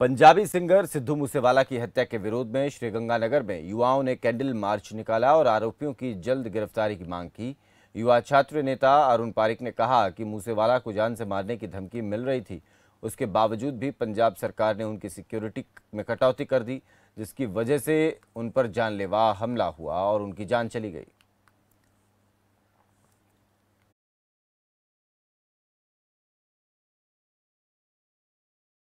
Punjabi singer Sidhu Moosewala की हत्या के विरोध में श्रीगंगानगर में युवाओं ने कैंडल मार्च निकाला और आरोपियों की जल्द गिरफ्तारी की मांग की युवा छात्र नेता अरुण पारिक ने कहा कि मूसेवाला को जान से मारने की धमकी मिल रही थी उसके बावजूद भी पंजाब सरकार ने उनकी सिक्योरिटी में कटौती कर दी जिसकी वजह से उन पर जानलेवा हमला हुआ और उनकी जान चली गई